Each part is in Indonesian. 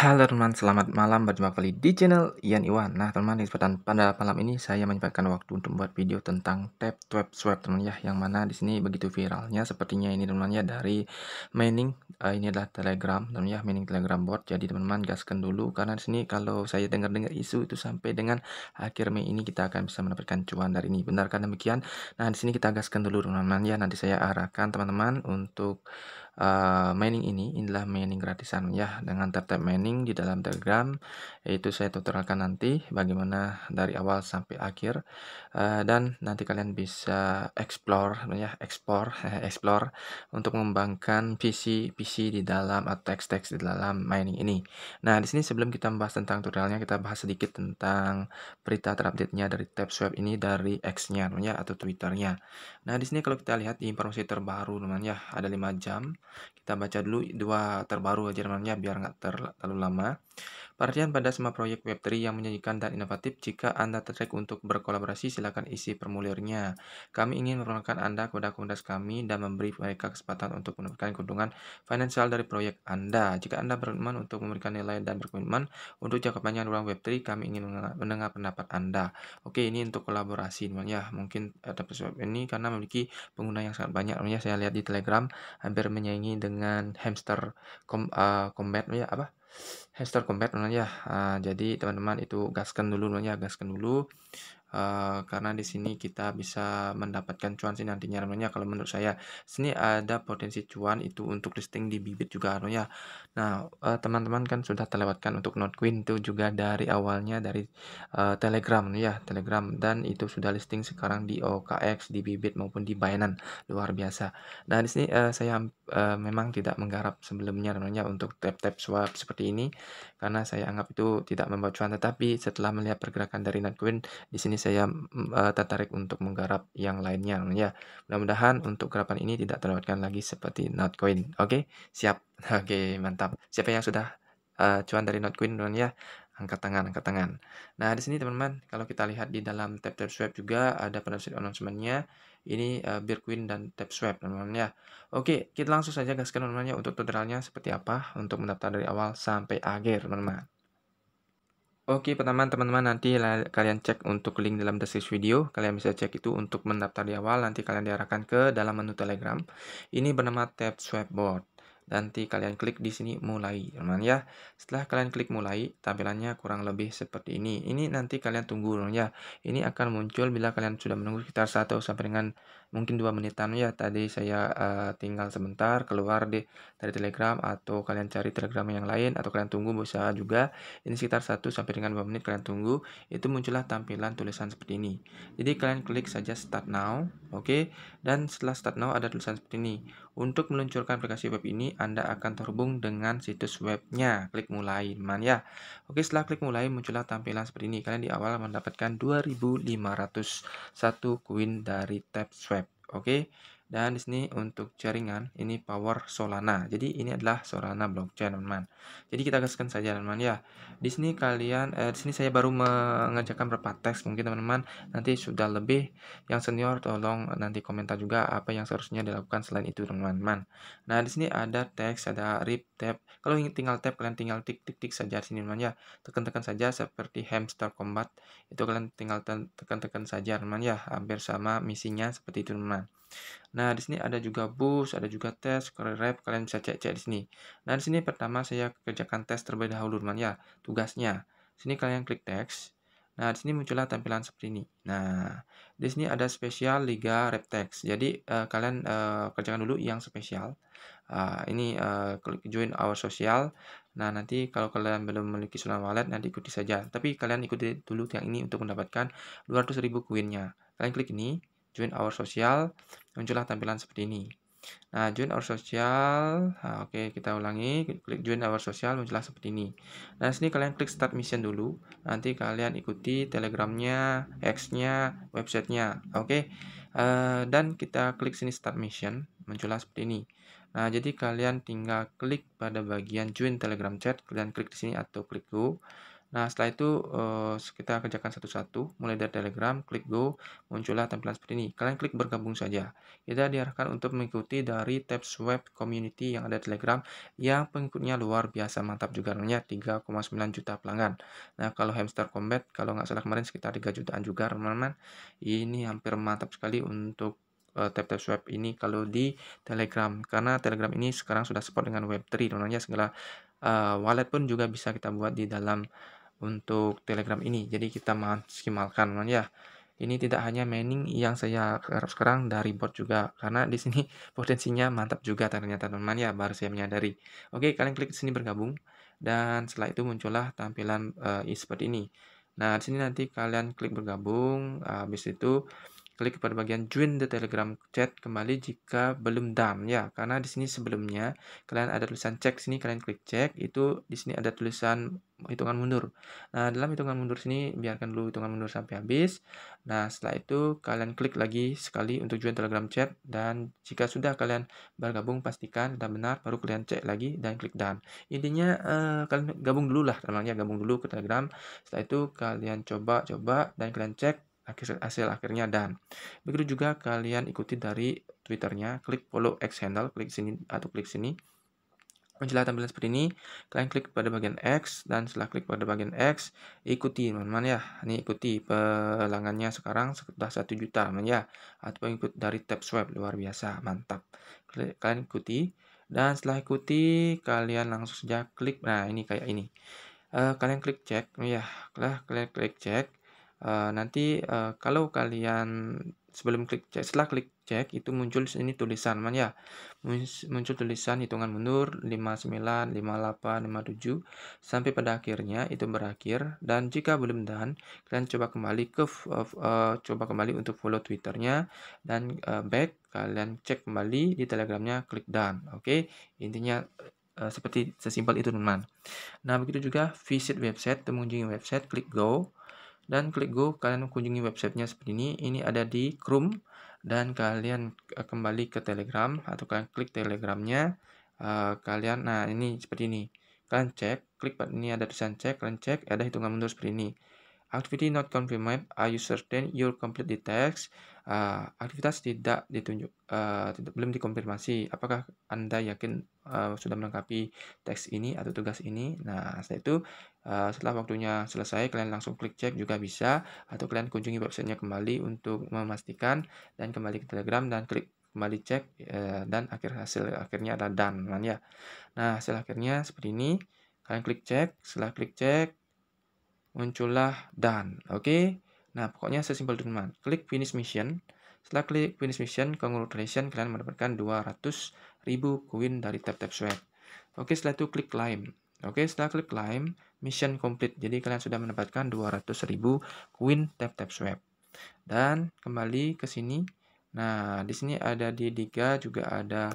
Halo teman, selamat malam berjumpa kembali di channel Ian Iwan. Nah teman, di kesempatan pada malam ini saya menyempatkan waktu untuk membuat video tentang tap tap swipe teman ya, yang mana di sini begitu viralnya. Sepertinya ini teman ya dari mining, uh, ini adalah Telegram teman ya, mining Telegram bot. Jadi teman-teman gaskan dulu karena di sini kalau saya dengar-dengar isu itu sampai dengan akhir Mei ini kita akan bisa mendapatkan cuan dari ini. Benarkah demikian? Nah di sini kita gaskan dulu teman-teman ya. Nanti saya arahkan teman-teman untuk uh, mining ini, inilah mining gratisan ya dengan tap tap mining training di dalam Telegram, yaitu saya tutorialkan nanti bagaimana dari awal sampai akhir uh, dan nanti kalian bisa explore ya, explore, explore untuk mengembangkan PC PC di dalam atau teks-teks di dalam mining ini. Nah, di sini sebelum kita membahas tentang tutorialnya, kita bahas sedikit tentang berita terupdate-nya dari tab web ini dari X-nya namanya atau Twitternya. Nah, di sini kalau kita lihat di informasi terbaru namanya ada 5 jam kita baca dulu dua terbaru aja namanya biar nggak terlalu lama. Perhatian pada semua proyek Web3 yang menjanjikan dan inovatif. Jika Anda tertarik untuk berkolaborasi, silakan isi formulirnya. Kami ingin memperkenalkan Anda kepada komunitas kami dan memberi mereka kesempatan untuk mendapatkan keuntungan finansial dari proyek Anda. Jika Anda berkomitmen untuk memberikan nilai dan berkomitmen untuk jangka panjang ruang Web3, kami ingin mendengar pendapat Anda. Oke, ini untuk kolaborasi. Ya, mungkin ada pesawat ini karena memiliki pengguna yang sangat banyak. Ya, saya lihat di Telegram hampir menyaingi dengan hamster kom, uh, eh, combat ya apa? Hester combat namanya. Uh, ah, jadi teman-teman itu gaskan dulu namanya, gaskan dulu. Uh, karena di sini kita bisa mendapatkan cuan sih nantinya namanya kalau menurut saya sini ada potensi cuan itu untuk listing di bibit juga anu Ya. nah eh, teman-teman uh, kan sudah terlewatkan untuk not queen itu juga dari awalnya dari uh, telegram ya telegram dan itu sudah listing sekarang di OKX di bibit maupun di Binance luar biasa nah di sini uh, saya uh, memang tidak menggarap sebelumnya namanya untuk tap-tap swap seperti ini karena saya anggap itu tidak membawa cuan tetapi setelah melihat pergerakan dari not queen di sini saya uh, tertarik untuk menggarap yang lainnya ya. Mudah-mudahan untuk garapan ini tidak terlewatkan lagi seperti Not Coin, Oke, siap. Oke, mantap. Siapa yang sudah uh, cuan dari Notcoin teman ya? Angkat tangan, angkat tangan. Nah, di sini teman-teman, kalau kita lihat di dalam tab tab swap juga ada pada website announcement Ini uh, eh, Bitcoin dan tab swap teman-teman ya. Oke, kita langsung saja gaskan teman-teman ya untuk tutorialnya seperti apa untuk mendaftar dari awal sampai akhir teman-teman. Oke, pertama teman-teman nanti kalian cek untuk link dalam deskripsi video. Kalian bisa cek itu untuk mendaftar di awal, nanti kalian diarahkan ke dalam menu Telegram. Ini bernama tab swipeboard. Nanti kalian klik di sini mulai, teman ya. Setelah kalian klik mulai, tampilannya kurang lebih seperti ini. Ini nanti kalian tunggu teman ya. Ini akan muncul bila kalian sudah menunggu sekitar satu sampai dengan mungkin dua menitan ya. Tadi saya uh, tinggal sebentar keluar deh dari Telegram atau kalian cari Telegram yang lain atau kalian tunggu bisa juga. Ini sekitar satu sampai dengan dua menit kalian tunggu, itu muncullah tampilan tulisan seperti ini. Jadi kalian klik saja start now, oke? Okay? Dan setelah start now ada tulisan seperti ini. Untuk meluncurkan aplikasi web ini anda akan terhubung dengan situs webnya. Klik mulai, teman ya. Oke, setelah klik mulai muncullah tampilan seperti ini. Kalian di awal mendapatkan 2501 koin dari tab swap. Oke. Dan di sini untuk jaringan ini power Solana. Jadi ini adalah Solana blockchain teman-teman. Jadi kita gaskan saja teman-teman ya. Di sini kalian eh, di sini saya baru mengerjakan beberapa teks mungkin teman-teman nanti sudah lebih yang senior tolong nanti komentar juga apa yang seharusnya dilakukan selain itu teman-teman. Nah, di sini ada teks, ada rip tab. Kalau ingin tinggal tab kalian tinggal tik tik tik saja di sini teman-teman ya. Tekan-tekan saja seperti hamster combat itu kalian tinggal tekan-tekan saja teman-teman ya. Hampir sama misinya seperti itu teman-teman. Nah, di sini ada juga boost, ada juga tes, rep, kalian bisa cek-cek di sini. Nah, di sini pertama saya kerjakan tes terlebih dahulu, teman ya, tugasnya. Di sini kalian klik teks. Nah, di sini muncullah tampilan seperti ini. Nah, di sini ada spesial Liga Tax. Jadi, uh, kalian uh, kerjakan dulu yang spesial. Uh, ini uh, klik join our social. Nah, nanti kalau kalian belum memiliki Sulam Wallet, nanti ikuti saja. Tapi kalian ikuti dulu yang ini untuk mendapatkan 200.000 koinnya. Kalian klik ini join our social, muncullah tampilan seperti ini. Nah, join our social, nah, oke okay, kita ulangi, klik join our social, muncullah seperti ini. Nah, sini kalian klik start mission dulu, nanti kalian ikuti telegramnya, X-nya, websitenya, oke. Okay? Uh, eh, dan kita klik sini start mission, muncullah seperti ini. Nah, jadi kalian tinggal klik pada bagian join telegram chat, kalian klik di sini atau klik go. Nah, setelah itu uh, eh, kita kerjakan satu-satu, mulai dari Telegram, klik Go, muncullah tampilan seperti ini. Kalian klik bergabung saja. Kita diarahkan untuk mengikuti dari tab web community yang ada di Telegram yang pengikutnya luar biasa mantap juga namanya 3,9 juta pelanggan. Nah, kalau Hamster Combat kalau nggak salah kemarin sekitar 3 jutaan juga, teman-teman. Ini hampir mantap sekali untuk eh, tab-tab web ini kalau di Telegram karena Telegram ini sekarang sudah support dengan Web3 namanya segala uh, wallet pun juga bisa kita buat di dalam untuk Telegram ini. Jadi kita maksimalkan ya. Ini tidak hanya mining yang saya harap sekarang dari bot juga karena di sini potensinya mantap juga ternyata teman-teman ya baru saya menyadari. Oke, kalian klik di sini bergabung dan setelah itu muncullah tampilan e eh, seperti ini. Nah, di sini nanti kalian klik bergabung habis itu klik pada bagian join the telegram chat kembali jika belum done ya karena di sini sebelumnya kalian ada tulisan cek sini kalian klik cek itu di sini ada tulisan hitungan mundur nah dalam hitungan mundur sini biarkan dulu hitungan mundur sampai habis nah setelah itu kalian klik lagi sekali untuk join telegram chat dan jika sudah kalian bergabung pastikan sudah benar baru kalian cek lagi dan klik done intinya eh, kalian gabung dulu lah namanya gabung dulu ke telegram setelah itu kalian coba coba dan kalian cek hasil akhirnya dan begitu juga kalian ikuti dari twitternya klik follow X handle klik sini atau klik sini menjelaskan tampilan seperti ini kalian klik pada bagian X dan setelah klik pada bagian X ikuti teman-teman ya ini ikuti pelanggannya sekarang sudah satu juta teman ya atau ikut dari tab swipe luar biasa mantap klik, kalian ikuti dan setelah ikuti kalian langsung saja klik nah ini kayak ini uh, kalian klik cek ya lah kalian klik cek Eh, nanti uh, kalau kalian sebelum klik cek setelah klik cek itu muncul ini tulisan man ya muncul tulisan hitungan mundur 59 58 57 sampai pada akhirnya itu berakhir dan jika belum dan kalian coba kembali ke uh, uh, coba kembali untuk follow twitternya dan uh, back kalian cek kembali di telegramnya klik done oke okay? intinya uh, seperti sesimpel itu teman nah begitu juga visit website mengunjungi website klik go dan klik go kalian kunjungi websitenya seperti ini ini ada di Chrome dan kalian eh, kembali ke Telegram atau kalian klik Telegramnya uh, kalian nah ini seperti ini kalian cek klik pada ini ada tulisan cek kalian cek ada hitungan mundur seperti ini Activity not confirmed. Are you certain you complete the text? Uh, aktivitas tidak ditunjuk, uh, tidak, belum dikonfirmasi. Apakah Anda yakin uh, sudah melengkapi teks ini atau tugas ini? Nah, setelah itu, uh, setelah waktunya selesai, kalian langsung klik cek juga bisa, atau kalian kunjungi websitenya kembali untuk memastikan dan kembali ke Telegram dan klik kembali cek uh, dan akhir hasil akhirnya ada done, kan ya. Nah, hasil akhirnya seperti ini. Kalian klik cek, setelah klik cek, muncullah dan Oke. Okay? Nah, pokoknya sesimpel teman. Klik finish mission. Setelah klik finish mission, congratulations kalian mendapatkan ribu koin dari tap tap Swag. Oke, setelah itu klik claim. Oke, setelah klik claim, mission complete. Jadi kalian sudah mendapatkan 200.000 koin tap Swag. Dan kembali ke sini. Nah, di sini ada di Diga juga ada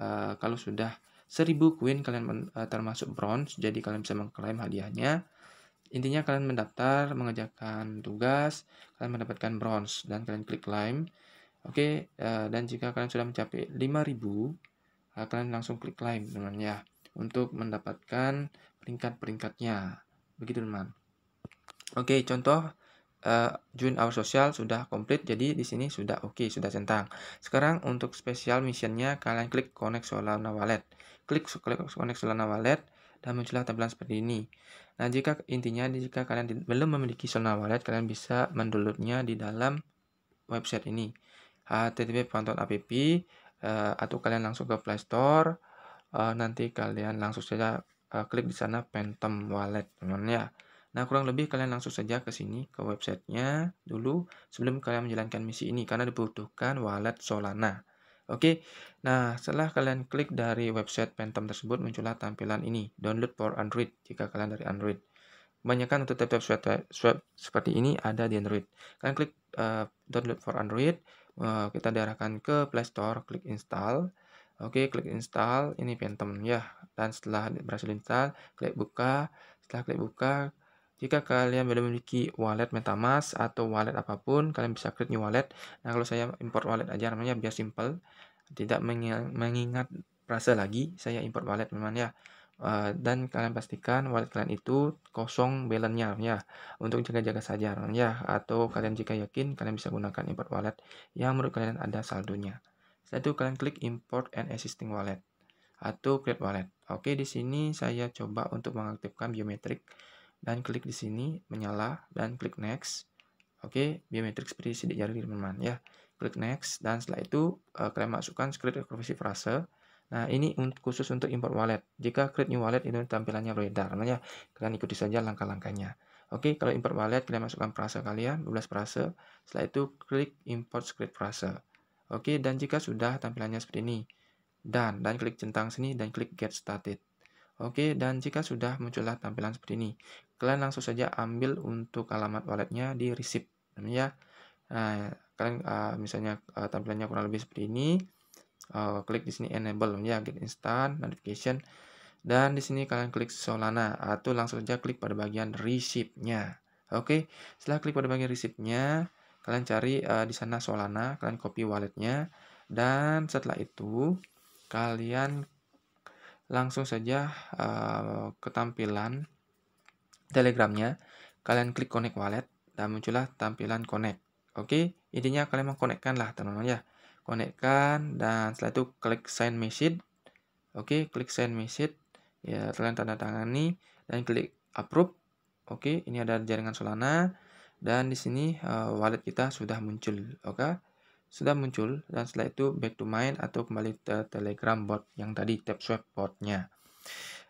uh, kalau sudah 1000 koin kalian uh, termasuk bronze, jadi kalian bisa mengklaim hadiahnya. Intinya kalian mendaftar, mengerjakan tugas, kalian mendapatkan bronze dan kalian klik claim. Oke, okay, eh, dan jika kalian sudah mencapai 5000, eh, kalian langsung klik claim teman ya untuk mendapatkan peringkat-peringkatnya. Begitu teman. Oke, okay, contoh uh, join our social sudah komplit jadi di sini sudah oke, okay, sudah centang. Sekarang untuk spesial missionnya kalian klik connect Solana Wallet. Klik, klik connect Solana Wallet dan muncullah tampilan seperti ini. Nah, jika intinya jika kalian belum memiliki Solana Wallet, kalian bisa mendownloadnya di dalam website ini. http pantauan app uh, eh, atau kalian langsung ke Play Store uh, nanti kalian langsung saja uh, klik di sana Phantom Wallet teman ya. Nah, kurang lebih kalian langsung saja ke sini ke websitenya dulu sebelum kalian menjalankan misi ini karena dibutuhkan wallet Solana. Oke, nah setelah kalian klik dari website Phantom tersebut muncullah tampilan ini, download for Android jika kalian dari Android. Kebanyakan untuk tab-tab web, seperti ini ada di Android. Kalian klik uh, download for Android, uh, kita diarahkan ke Play Store, klik install. Oke, klik install, ini Phantom ya. Dan setelah berhasil install, klik buka. Setelah klik buka, jika kalian belum memiliki wallet MetaMask atau wallet apapun, kalian bisa create new wallet. Nah, kalau saya import wallet aja namanya biar simple, tidak mengingat rasa lagi, saya import wallet memang ya. Uh, dan kalian pastikan wallet kalian itu kosong balance-nya ya untuk jaga-jaga saja ya atau kalian jika yakin kalian bisa gunakan import wallet yang menurut kalian ada saldonya. Setelah itu kalian klik import and existing wallet atau create wallet. Oke, di sini saya coba untuk mengaktifkan biometrik dan klik di sini menyala dan klik next. Oke, okay, biometrik seperti sidik jari teman-teman ya. Klik next dan setelah itu uh, kalian masukkan script rekursi frase. Nah, ini khusus untuk import wallet. Jika create new wallet itu tampilannya beredar, namanya kalian ikuti saja langkah-langkahnya. Oke, kalau import wallet kalian masukkan frase kalian 12 frase. Setelah itu klik import script frase. Oke, dan jika sudah tampilannya seperti ini. Dan dan klik centang sini dan klik get started. Oke, dan jika sudah muncullah tampilan seperti ini, kalian langsung saja ambil untuk alamat walletnya di receipt namanya nah, kalian uh, misalnya uh, tampilannya kurang lebih seperti ini uh, klik di sini enable ya get instant notification dan di sini kalian klik Solana atau langsung saja klik pada bagian receipt oke okay? setelah klik pada bagian receipt kalian cari uh, di sana Solana kalian copy walletnya dan setelah itu kalian langsung saja uh, ke tampilan Telegramnya, kalian klik connect wallet dan muncullah tampilan connect. Oke, intinya kalian mengkonekkan lah teman-teman ya. Konekkan dan setelah itu klik sign message. Oke, klik sign message. Ya, kalian tanda tangani dan klik approve. Oke, ini ada jaringan Solana dan di sini uh, wallet kita sudah muncul. Oke sudah muncul dan setelah itu back to mine atau kembali ke Telegram bot yang tadi tap swap botnya.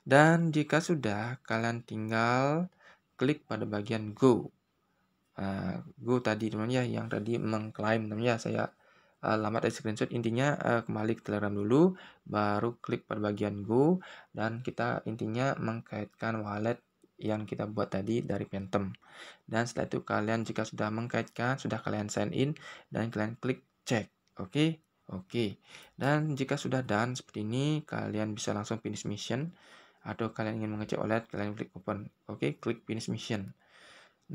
Dan jika sudah, kalian tinggal klik pada bagian Go. Uh, go tadi teman ya, yang tadi mengklaim teman ya, saya uh, ah, lama dari screenshot. Intinya uh, kembali ke Telegram dulu, baru klik pada bagian Go dan kita intinya mengkaitkan wallet yang kita buat tadi dari Phantom. Dan setelah itu kalian jika sudah mengkaitkan, sudah kalian sign in dan kalian klik check. Oke. Okay? Oke. Okay. Dan jika sudah done seperti ini, kalian bisa langsung finish mission atau kalian ingin mengecek OLED, kalian klik open. Oke, klik finish mission.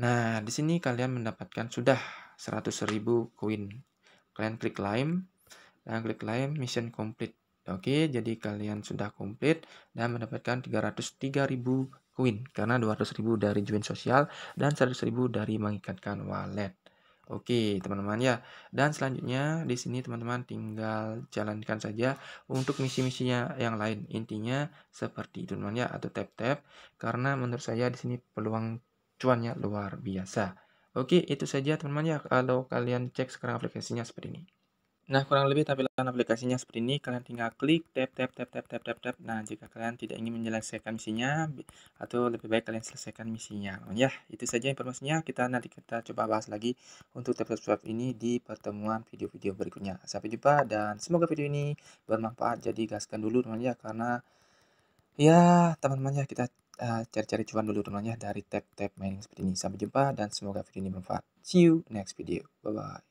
Nah, di sini kalian mendapatkan sudah 100.000 koin. Kalian klik claim, dan klik claim mission complete. Oke, jadi kalian sudah komplit dan mendapatkan 303.000 koin karena 200.000 dari join sosial dan 100.000 dari mengikatkan wallet. Oke, teman-teman ya. Dan selanjutnya di sini teman-teman tinggal jalankan saja untuk misi-misinya yang lain. Intinya seperti itu teman-teman ya atau tap-tap karena menurut saya di sini peluang cuannya luar biasa. Oke, itu saja teman-teman ya. Kalau kalian cek sekarang aplikasinya seperti ini. Nah, kurang lebih tampilan aplikasinya seperti ini. Kalian tinggal klik, tap, tap, tap, tap, tap, tap, tap. Nah, jika kalian tidak ingin menyelesaikan misinya, atau lebih baik kalian selesaikan misinya. Oh, ya, itu saja informasinya. Kita nanti kita coba bahas lagi untuk tap tap ini di pertemuan video-video berikutnya. Sampai jumpa dan semoga video ini bermanfaat. Jadi, gaskan dulu teman-teman ya, karena ya teman-teman ya, kita eh, cari-cari uh, cuan dulu teman-teman ya dari tab-tab mining seperti ini. Sampai jumpa dan semoga video ini bermanfaat. See you next video. Bye-bye.